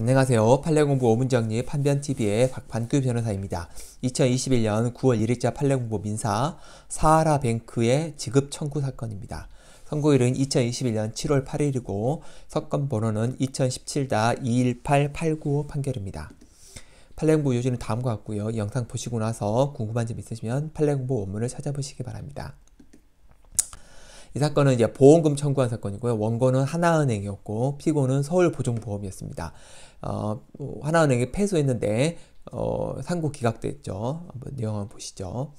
안녕하세요. 판례공부 5문정리 판변TV의 박반규 변호사입니다. 2021년 9월 1일자 판례공부 민사 사하라뱅크의 지급 청구 사건입니다. 선고일은 2021년 7월 8일이고 사건 번호는 2017-218-895 판결입니다. 판례공부 요지는 다음과 같고요. 영상 보시고 나서 궁금한 점 있으시면 판례공부 원문을 찾아보시기 바랍니다. 이 사건은 이제 보험금 청구한 사건이고요. 원고는 하나은행이었고 피고는 서울보증보험이었습니다. 어, 하나은행이 패소했는데 어, 상고 기각됐죠. 한번 내용 보시죠.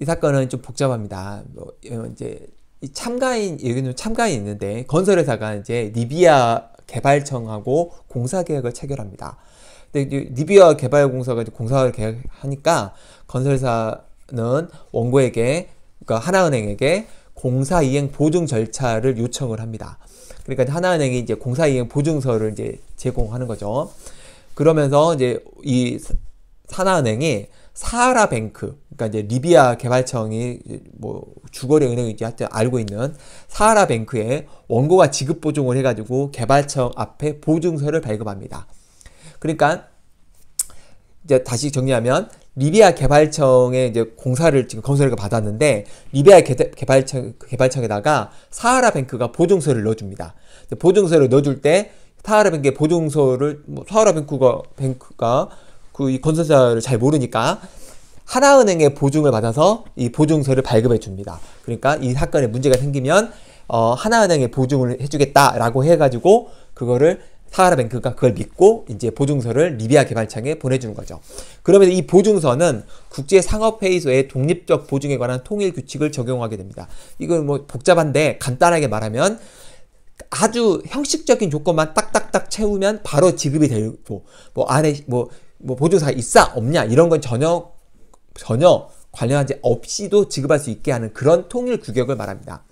이 사건은 좀 복잡합니다. 뭐, 어, 이제 참가인 여기는 참가인 있는데 건설회사가 이제 리비아 개발청하고 공사계약을 체결합니다. 근데 리비아 개발공사가 공사를 계약하니까 건설사는 원고에게 그러니까 하나은행에게 공사 이행 보증 절차를 요청을 합니다. 그러니까 하나은행이 이제 공사 이행 보증서를 이제 제공하는 거죠. 그러면서 이제 이 하나은행이 사하라 뱅크, 그러니까 이제 리비아 개발청이 뭐 주거래 은행인지 하여튼 알고 있는 사하라 뱅크에 원고가 지급 보증을 해가지고 개발청 앞에 보증서를 발급합니다. 그러니까 이제 다시 정리하면 리비아 개발청에 이제 공사를 지금 건설을 받았는데 리비아 개, 발청 그 개발청에다가 사하라 뱅크가 보증서를 넣어줍니다. 보증서를 넣어줄 때 사하라 뱅크의 보증서를 뭐 사하라 뱅크가 뱅크가 그 이 건설사를 잘 모르니까 하나은행의 보증을 받아서 이 보증서를 발급해 줍니다. 그러니까 이 사건에 문제가 생기면 어, 하나은행의 보증을 해주겠다라고 해가지고 그거를 사하라 뱅크가 그걸 믿고 이제 보증서를 리비아 개발청에 보내주는 거죠. 그러면이 보증서는 국제 상업회의소의 독립적 보증에 관한 통일 규칙을 적용하게 됩니다. 이건 뭐 복잡한데 간단하게 말하면 아주 형식적인 조건만 딱딱딱 채우면 바로 지급이 되고 뭐 안에 뭐, 뭐 보증사가 있어 없냐 이런 건 전혀 전혀 관련하지 없이도 지급할 수 있게 하는 그런 통일 규격을 말합니다.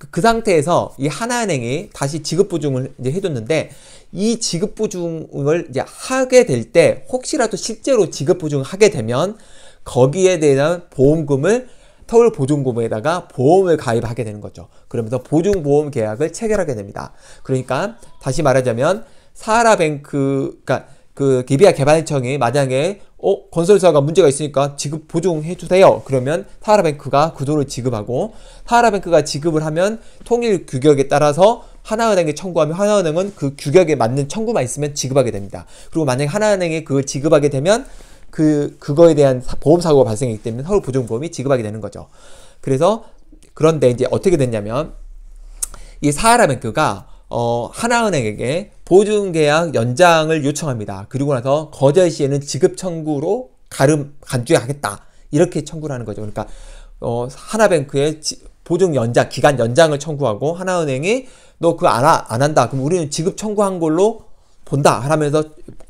그, 그 상태에서 이 하나은행이 다시 지급보증을 이제 해줬는데 이 지급보증을 이제 하게 될 때 혹시라도 실제로 지급보증을 하게 되면 거기에 대한 보험금을 서울보증금에다가 보험을 가입하게 되는 거죠. 그러면서 보증보험 계약을 체결하게 됩니다. 그러니까 다시 말하자면 사하라뱅크, 그러니까 그 기비아 개발청이 만약에 어, 건설사가 문제가 있으니까 지급 보증해 주세요. 그러면 타하라뱅크가 구돈를 지급하고 타하라뱅크가 지급을 하면 통일 규격에 따라서 하나은행에 청구하면 하나은행은 그 규격에 맞는 청구만 있으면 지급하게 됩니다. 그리고 만약 에 하나은행에 그걸 지급하게 되면 그 그거에 대한 보험 사고가 발생했기 때문에 서울 보증보험이 지급하게 되는 거죠. 그래서 그런데 이제 어떻게 됐냐면 이 사하라뱅크가 어, 하나은행에게 보증계약 연장을 요청합니다. 그리고 나서 거절 시에는 지급 청구로 가름 간주하겠다 이렇게 청구를 하는 거죠. 그러니까 어, 하나뱅크에 지, 보증 연장 기간 연장을 청구하고 하나은행이 너 그거 안, 하, 안 한다 그럼 우리는 지급 청구한 걸로 본다 하면서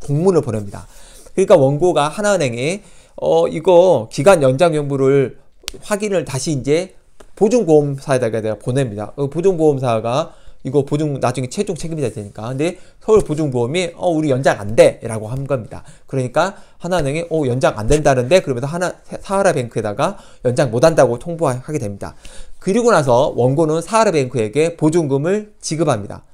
공문을 보냅니다. 그러니까 원고가 하나은행에 어 이거 기간 연장 여부를 확인을 다시 이제 보증보험사에다가 보냅니다. 어, 보증보험사가 이거 보증 나중에 최종 책임자 되니까. 근데 서울보증보험이 어 우리 연장 안 돼라고 한 겁니다. 그러니까 하나은행이 어 연장 안 된다는데 그러면서 하나 사하라뱅크에다가 연장 못 한다고 통보하게 됩니다. 그리고 나서 원고는 사하라뱅크에게 보증금을 지급합니다.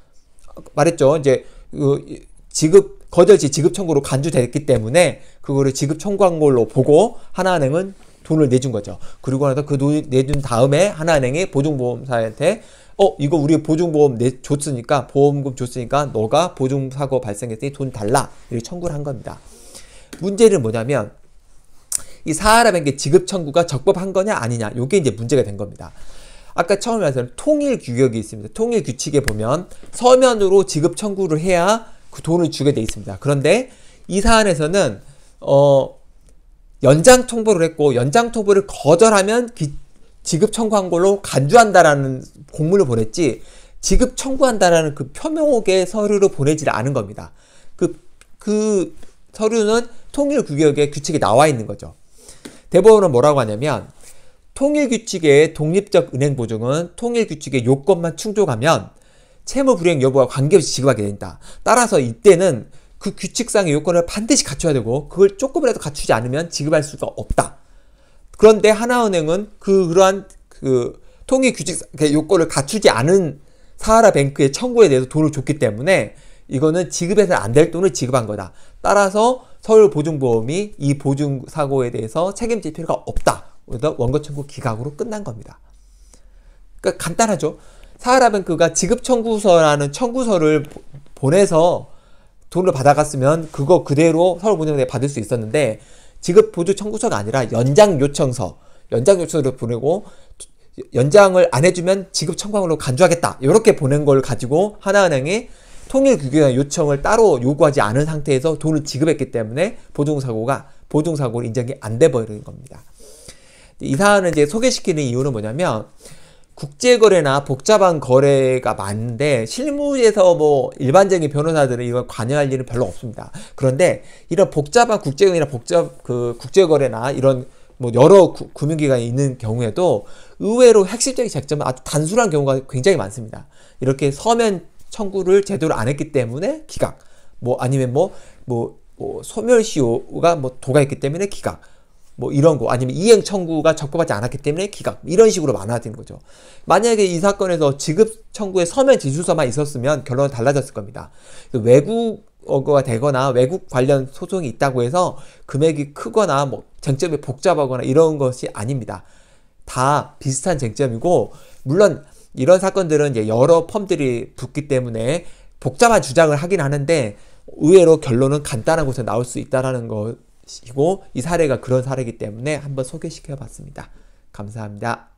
말했죠. 이제 그 지급 거절시 지급 청구로 간주됐기 때문에 그거를 지급 청구한 걸로 보고 하나은행은 돈을 내준 거죠. 그리고 나서 그돈을 내준 다음에 하나은행이 보증보험사한테 어 이거 우리 보증보험 내 줬으니까 보험금 줬으니까 너가 보증사고 발생했으니 돈 달라 이렇게 청구를 한 겁니다. 문제는 뭐냐면 이 사하라뱅크 지급 청구가 적법한 거냐 아니냐 이게 이제 문제가 된 겁니다. 아까 처음에 말씀 통일 규격이 있습니다. 통일 규칙에 보면 서면으로 지급 청구를 해야 그 돈을 주게 돼 있습니다. 그런데 이 사안에서는 어 연장 통보를 했고 연장 통보를 거절하면 기, 지급 청구한 걸로 간주한다라는 공문을 보냈지 지급 청구한다라는 그 표명옥의 서류로보내질 않은 겁니다. 그, 그 서류는 통일 규격의 규칙에 나와 있는 거죠. 대법원은 뭐라고 하냐면 통일 규칙의 독립적 은행 보증은 통일 규칙의 요건만 충족하면 채무 불이행 여부와 관계없이 지급하게 된다. 따라서 이때는 그 규칙상의 요건을 반드시 갖춰야 되고 그걸 조금이라도 갖추지 않으면 지급할 수가 없다. 그런데 하나은행은 그 그러한 그 통일 규칙 그 요건을 갖추지 않은 사하라 뱅크의 청구에 대해서 돈을 줬기 때문에 이거는 지급해서 안 될 돈을 지급한 거다. 따라서 서울 보증보험이 이 보증 사고에 대해서 책임질 필요가 없다. 그래서 원고 청구 기각으로 끝난 겁니다. 그러니까 간단하죠. 사하라 뱅크가 지급 청구서라는 청구서를 보내서 돈을 받아갔으면 그거 그대로 서울분양대 받을 수 있었는데 지급 보조 청구서가 아니라 연장 요청서, 연장 요청서를 보내고 연장을 안 해주면 지급 청구으로 간주하겠다 이렇게 보낸 걸 가지고 하나은행이 통일규격한 요청을 따로 요구하지 않은 상태에서 돈을 지급했기 때문에 보증사고가 보증사고로 인정이 안 돼 버리는 겁니다. 이 사안을 이제 소개시키는 이유는 뭐냐면 국제거래나 복잡한 거래가 많은데 실무에서 뭐 일반적인 변호사들은 이걸 관여할 일은 별로 없습니다. 그런데 이런 복잡한 국제거래나 복잡 그 국제거래나 이런 뭐 여러 구, 금융기관이 있는 경우에도 의외로 핵심적인 쟁점은 아주 단순한 경우가 굉장히 많습니다. 이렇게 서면 청구를 제대로 안 했기 때문에 기각, 뭐 아니면 뭐뭐 뭐, 뭐, 소멸시효가 뭐 도가 있기 때문에 기각, 뭐 이런 거 아니면 이행 청구가 적법하지 않았기 때문에 기각 뭐 이런 식으로 많아지는 거죠. 만약에 이 사건에서 지급 청구의 서면 지주서만 있었으면 결론은 달라졌을 겁니다. 외국어가 되거나 외국 관련 소송이 있다고 해서 금액이 크거나 뭐 쟁점이 복잡하거나 이런 것이 아닙니다. 다 비슷한 쟁점이고 물론 이런 사건들은 이제 여러 펌들이 붙기 때문에 복잡한 주장을 하긴 하는데 의외로 결론은 간단한 곳에 나올 수 있다라는 것 이고 이 사례가 그런 사례이기 때문에 한번 소개시켜 봤습니다. 감사합니다.